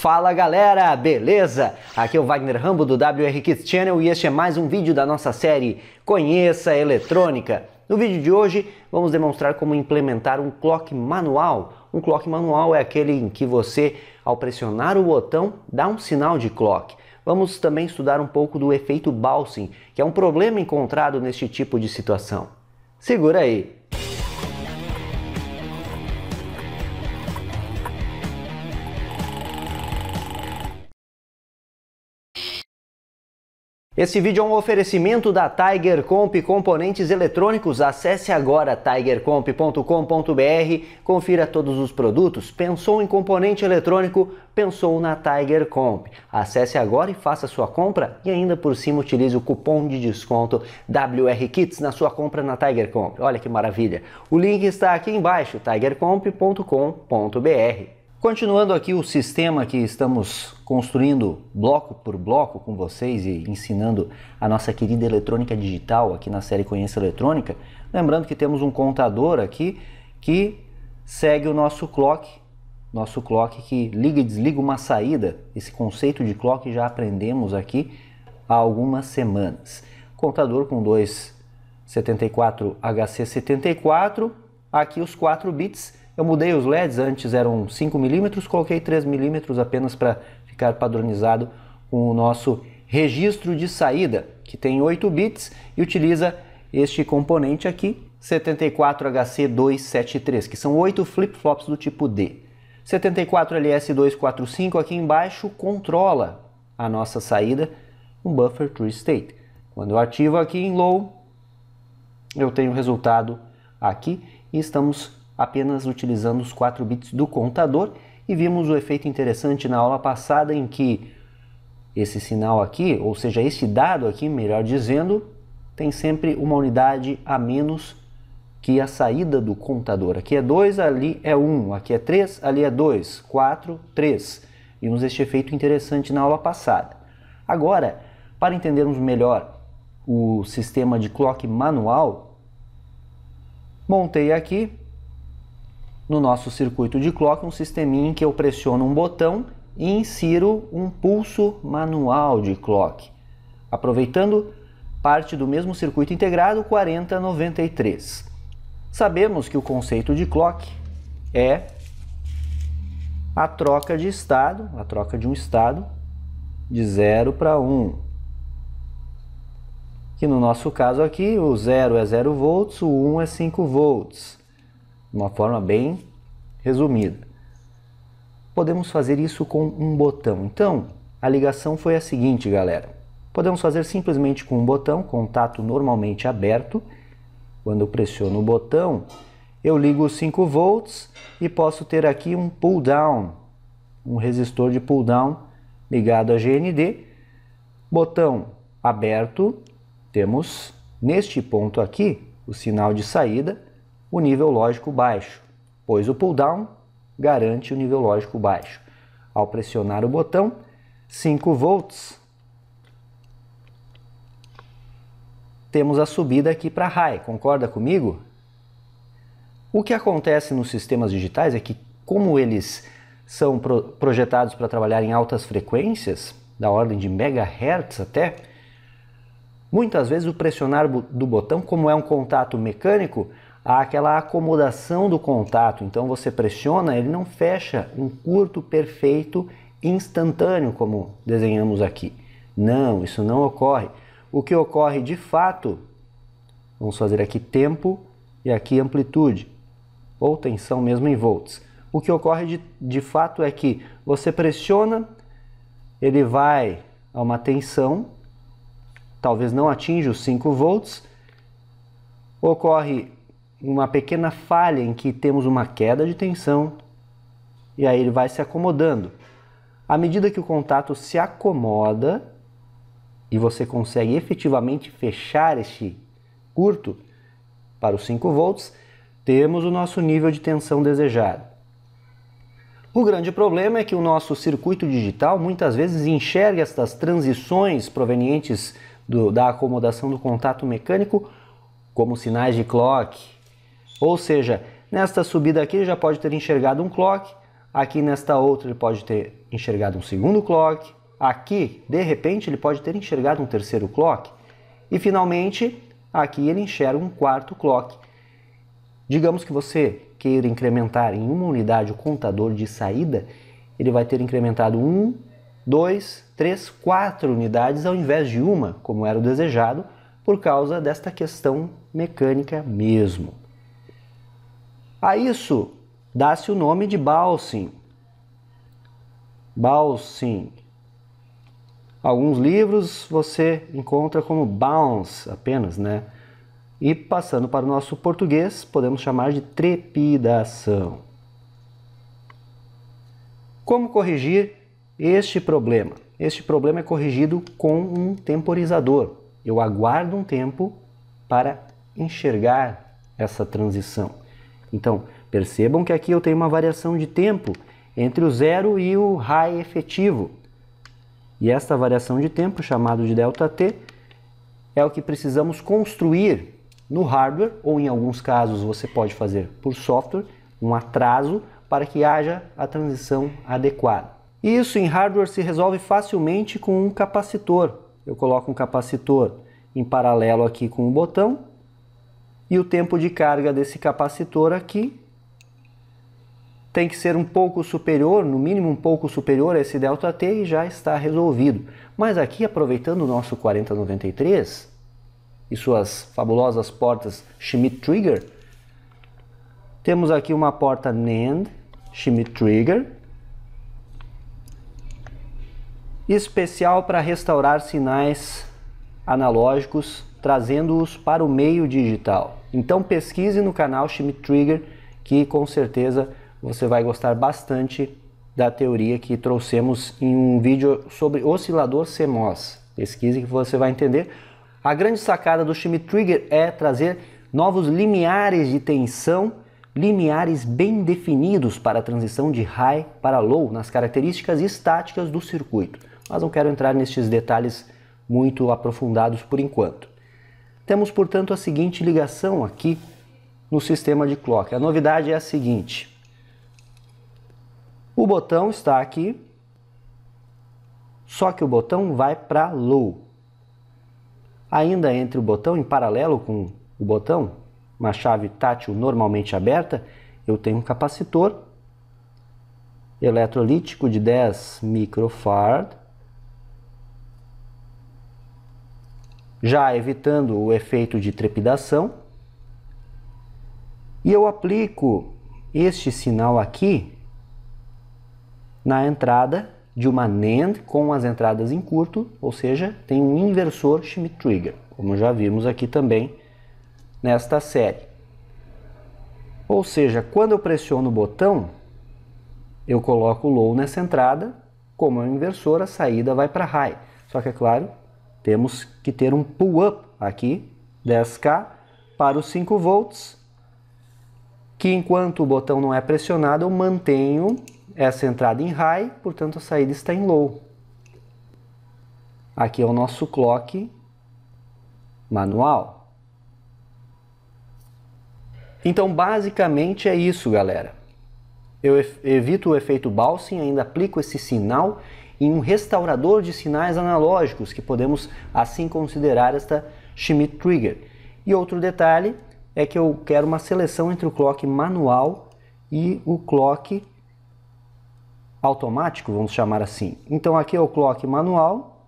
Fala galera, beleza? Aqui é o Wagner Rambo do WR Kids Channel e este é mais um vídeo da nossa série Conheça Eletrônica. No vídeo de hoje vamos demonstrar como implementar um clock manual. Um clock manual é aquele em que você, ao pressionar o botão, dá um sinal de clock. Vamos também estudar um pouco do efeito balsing, que é um problema encontrado neste tipo de situação. Segura aí! Esse vídeo é um oferecimento da Tiger Comp Componentes Eletrônicos. Acesse agora tigercomp.com.br, confira todos os produtos. Pensou em componente eletrônico? Pensou na Tiger Comp. Acesse agora e faça sua compra e ainda por cima utilize o cupom de desconto WRKITS na sua compra na Tiger Comp. Olha que maravilha. O link está aqui embaixo, tigercomp.com.br. Continuando aqui o sistema que estamos construindo bloco por bloco com vocês e ensinando a nossa querida eletrônica digital aqui na série Conheça Eletrônica, lembrando que temos um contador aqui que segue o nosso clock, nosso clock que liga e desliga uma saída. Esse conceito de clock já aprendemos aqui há algumas semanas. Contador com 274 HC74, aqui os 4 bits eu mudei os LEDs, antes eram 5 milímetros, coloquei 3 milímetros apenas para ficar padronizado com o nosso registro de saída, que tem 8 bits e utiliza este componente aqui, 74HC273, que são 8 flip-flops do tipo D. 74LS245 aqui embaixo controla a nossa saída, um buffer true state. Quando eu ativo aqui em low, eu tenho o resultado aqui e estamos apenas utilizando os 4 bits do contador e vimos o efeito interessante na aula passada em que esse sinal aqui, ou seja, esse dado aqui, melhor dizendo, tem sempre uma unidade a menos que a saída do contador. Aqui é 2, ali é 1, um. aqui é 3, ali é 2, 4, 3. Vimos este efeito interessante na aula passada. Agora, para entendermos melhor o sistema de clock manual, montei aqui no nosso circuito de clock um sisteminha em que eu pressiono um botão e insiro um pulso manual de clock, aproveitando parte do mesmo circuito integrado 4093. Sabemos que o conceito de clock é a troca de estado, a troca de um estado de 0 para 1. Que no nosso caso aqui, o 0 é 0 volts, o 1 um é 5 volts uma forma bem resumida. Podemos fazer isso com um botão. Então, a ligação foi a seguinte, galera. Podemos fazer simplesmente com um botão, contato normalmente aberto. Quando eu pressiono o botão, eu ligo os 5 volts e posso ter aqui um pull down, um resistor de pull down ligado a GND. Botão aberto, temos neste ponto aqui o sinal de saída o nível lógico baixo, pois o pull-down garante o nível lógico baixo. Ao pressionar o botão, 5 volts, temos a subida aqui para high, concorda comigo? O que acontece nos sistemas digitais é que, como eles são projetados para trabalhar em altas frequências, da ordem de megahertz até, muitas vezes o pressionar do botão, como é um contato mecânico, há aquela acomodação do contato. Então você pressiona, ele não fecha um curto perfeito instantâneo como desenhamos aqui. Não, isso não ocorre. O que ocorre de fato, vamos fazer aqui tempo e aqui amplitude, ou tensão mesmo em volts. O que ocorre de, de fato é que você pressiona, ele vai a uma tensão, talvez não atinja os 5 volts, ocorre uma pequena falha em que temos uma queda de tensão e aí ele vai se acomodando. À medida que o contato se acomoda e você consegue efetivamente fechar este curto para os 5 volts, temos o nosso nível de tensão desejado. O grande problema é que o nosso circuito digital muitas vezes enxerga estas transições provenientes do, da acomodação do contato mecânico como sinais de clock, ou seja, nesta subida aqui ele já pode ter enxergado um clock, aqui nesta outra ele pode ter enxergado um segundo clock, aqui, de repente, ele pode ter enxergado um terceiro clock e finalmente aqui ele enxerga um quarto clock. Digamos que você queira incrementar em uma unidade o contador de saída, ele vai ter incrementado um dois três quatro unidades ao invés de uma, como era o desejado, por causa desta questão mecânica mesmo. A isso dá-se o nome de Balsim. Balsim. Alguns livros você encontra como bounce apenas, né? E passando para o nosso português, podemos chamar de trepidação. Como corrigir este problema? Este problema é corrigido com um temporizador. Eu aguardo um tempo para enxergar essa transição. Então, percebam que aqui eu tenho uma variação de tempo entre o zero e o high efetivo. E esta variação de tempo, chamado de ΔT, é o que precisamos construir no hardware, ou em alguns casos você pode fazer por software, um atraso para que haja a transição adequada. Isso em hardware se resolve facilmente com um capacitor. Eu coloco um capacitor em paralelo aqui com o botão e o tempo de carga desse capacitor aqui tem que ser um pouco superior, no mínimo um pouco superior a esse ΔT e já está resolvido. Mas aqui, aproveitando o nosso 4093 e suas fabulosas portas Schmitt-Trigger, temos aqui uma porta NAND Schmitt-Trigger, especial para restaurar sinais analógicos trazendo-os para o meio digital. Então pesquise no canal Schmidt Trigger, que com certeza você vai gostar bastante da teoria que trouxemos em um vídeo sobre oscilador CMOS. Pesquise que você vai entender. A grande sacada do Schmidt Trigger é trazer novos limiares de tensão, limiares bem definidos para a transição de high para low nas características estáticas do circuito. Mas não quero entrar nestes detalhes muito aprofundados por enquanto. Temos, portanto, a seguinte ligação aqui no sistema de clock. A novidade é a seguinte. O botão está aqui, só que o botão vai para low. Ainda entre o botão, em paralelo com o botão, uma chave tátil normalmente aberta, eu tenho um capacitor eletrolítico de 10 microfarad já evitando o efeito de trepidação. E eu aplico este sinal aqui na entrada de uma NAND com as entradas em curto, ou seja, tem um inversor Schmitt-Trigger, como já vimos aqui também nesta série. Ou seja, quando eu pressiono o botão, eu coloco low nessa entrada, como é um inversor, a saída vai para high. Só que é claro, temos que ter um pull-up aqui, 10K, para os 5 volts, que enquanto o botão não é pressionado, eu mantenho essa entrada em high, portanto a saída está em low. Aqui é o nosso clock manual. Então basicamente é isso, galera. Eu evito o efeito balsing, ainda aplico esse sinal em um restaurador de sinais analógicos, que podemos assim considerar esta Schmidt Trigger. E outro detalhe é que eu quero uma seleção entre o clock manual e o clock automático, vamos chamar assim. Então aqui é o clock manual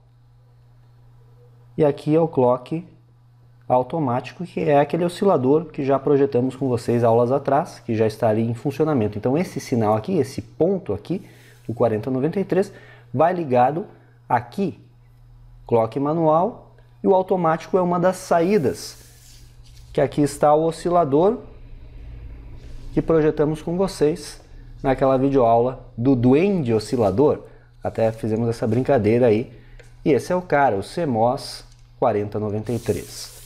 e aqui é o clock automático, que é aquele oscilador que já projetamos com vocês aulas atrás, que já está ali em funcionamento. Então esse sinal aqui, esse ponto aqui, o 4093, vai ligado aqui. Clock manual e o automático é uma das saídas, que aqui está o oscilador que projetamos com vocês naquela videoaula do Duende Oscilador. Até fizemos essa brincadeira aí. E esse é o cara, o CMOS 4093.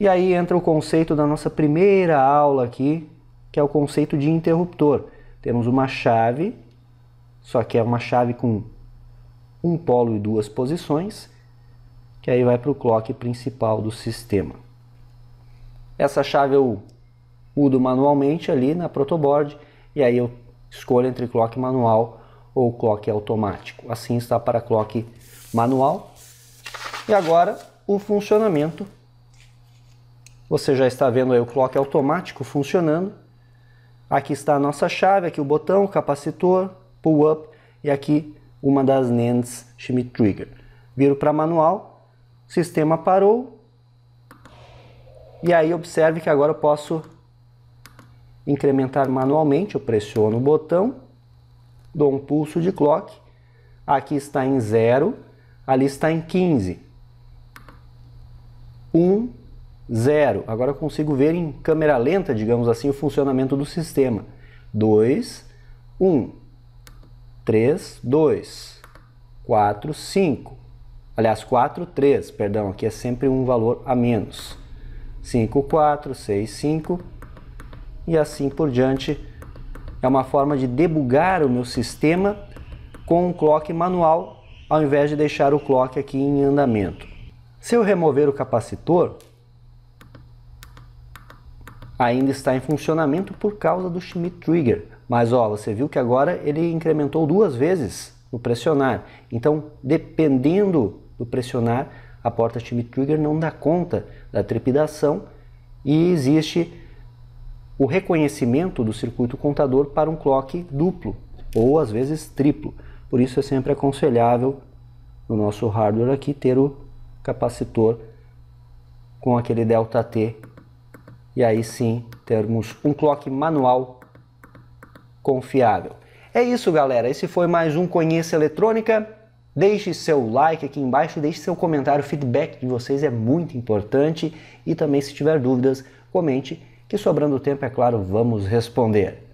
E aí entra o conceito da nossa primeira aula aqui, que é o conceito de interruptor. Temos uma chave só que é uma chave com um polo e duas posições, que aí vai para o clock principal do sistema. Essa chave eu mudo manualmente ali na protoboard e aí eu escolho entre clock manual ou clock automático. Assim está para clock manual. E agora o funcionamento. Você já está vendo aí o clock automático funcionando. Aqui está a nossa chave, aqui o botão, o capacitor, pull-up e aqui uma das NANDs Schmidt Trigger. Viro para manual, sistema parou. E aí observe que agora eu posso incrementar manualmente, eu pressiono o botão, dou um pulso de clock, aqui está em 0, ali está em 15. 1, um, 0. Agora eu consigo ver em câmera lenta, digamos assim, o funcionamento do sistema. 2, 1. Um. 3, 2, 4, 5. Aliás, 4, 3, perdão, aqui é sempre um valor a menos. 5, 4, 6, 5 e assim por diante. É uma forma de debugar o meu sistema com um clock manual ao invés de deixar o clock aqui em andamento. Se eu remover o capacitor, ainda está em funcionamento por causa do Schmidt Trigger. Mas ó, você viu que agora ele incrementou duas vezes no pressionar. Então, dependendo do pressionar, a porta Schmidt Trigger não dá conta da trepidação e existe o reconhecimento do circuito contador para um clock duplo ou às vezes triplo. Por isso é sempre aconselhável no nosso hardware aqui ter o capacitor com aquele delta T e aí sim termos um clock manual confiável. É isso, galera. Esse foi mais um Conheça Eletrônica. Deixe seu like aqui embaixo, deixe seu comentário, o feedback de vocês é muito importante e também se tiver dúvidas, comente que sobrando tempo, é claro, vamos responder.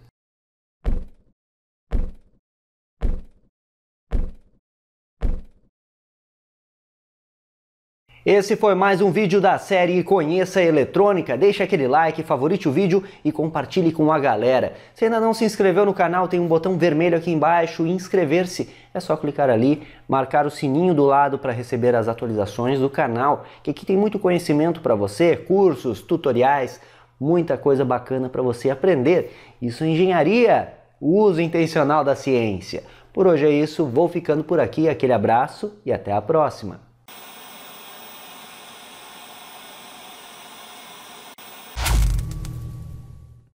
Esse foi mais um vídeo da série Conheça Eletrônica. Deixa aquele like, favorite o vídeo e compartilhe com a galera. Se ainda não se inscreveu no canal, tem um botão vermelho aqui embaixo, inscrever-se. É só clicar ali, marcar o sininho do lado para receber as atualizações do canal, que aqui tem muito conhecimento para você, cursos, tutoriais, muita coisa bacana para você aprender. Isso é engenharia, o uso intencional da ciência. Por hoje é isso, vou ficando por aqui, aquele abraço e até a próxima.